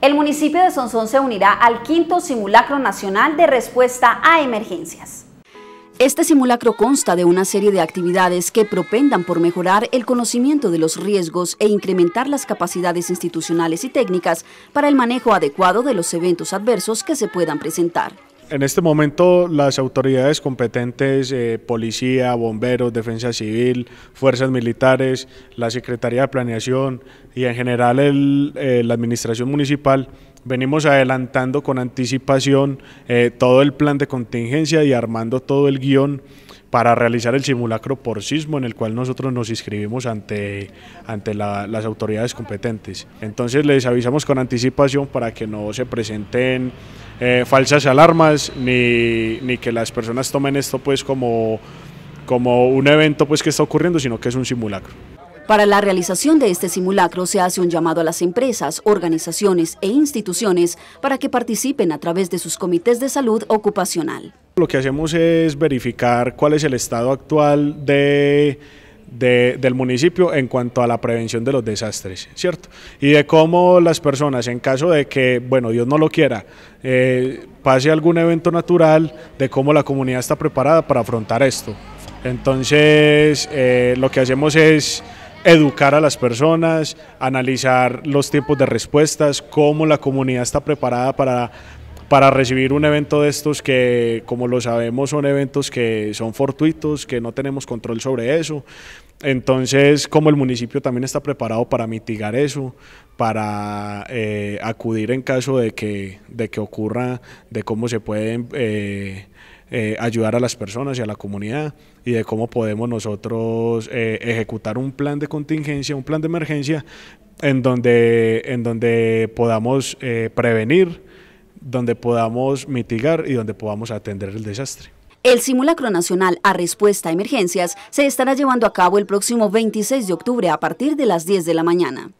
el municipio de Sonsón se unirá al quinto simulacro nacional de respuesta a emergencias. Este simulacro consta de una serie de actividades que propendan por mejorar el conocimiento de los riesgos e incrementar las capacidades institucionales y técnicas para el manejo adecuado de los eventos adversos que se puedan presentar. En este momento las autoridades competentes, eh, policía, bomberos, defensa civil, fuerzas militares, la Secretaría de Planeación y en general eh, la Administración Municipal, venimos adelantando con anticipación eh, todo el plan de contingencia y armando todo el guión para realizar el simulacro por sismo en el cual nosotros nos inscribimos ante, ante las autoridades competentes. Entonces les avisamos con anticipación para que no se presenten eh, falsas alarmas ni, ni, que las personas tomen esto pues como, como un evento pues que está ocurriendo, sino que es un simulacro. Para la realización de este simulacro se hace un llamado a las empresas, organizaciones e instituciones para que participen a través de sus comités de salud ocupacional. Lo que hacemos es verificar cuál es el estado actual de del municipio en cuanto a la prevención de los desastres, ¿cierto? Y de cómo las personas, en caso de que, bueno, Dios no lo quiera, eh, pase algún evento natural, de cómo la comunidad está preparada para afrontar esto. Entonces, eh, lo que hacemos es educar a las personas, analizar los tiempos de respuestas, cómo la comunidad está preparada para para recibir un evento de estos que, como lo sabemos, son eventos que son fortuitos, que no tenemos control sobre eso. Entonces, como el municipio también está preparado para mitigar eso, para eh, acudir en caso de que, de que ocurra, de cómo se pueden eh, eh, ayudar a las personas y a la comunidad y de cómo podemos nosotros ejecutar un plan de contingencia, un plan de emergencia, en donde, en donde podamos prevenir donde podamos mitigar y donde podamos atender el desastre. El simulacro nacional a respuesta a emergencias se estará llevando a cabo el próximo 26 de octubre a partir de las 10 de la mañana.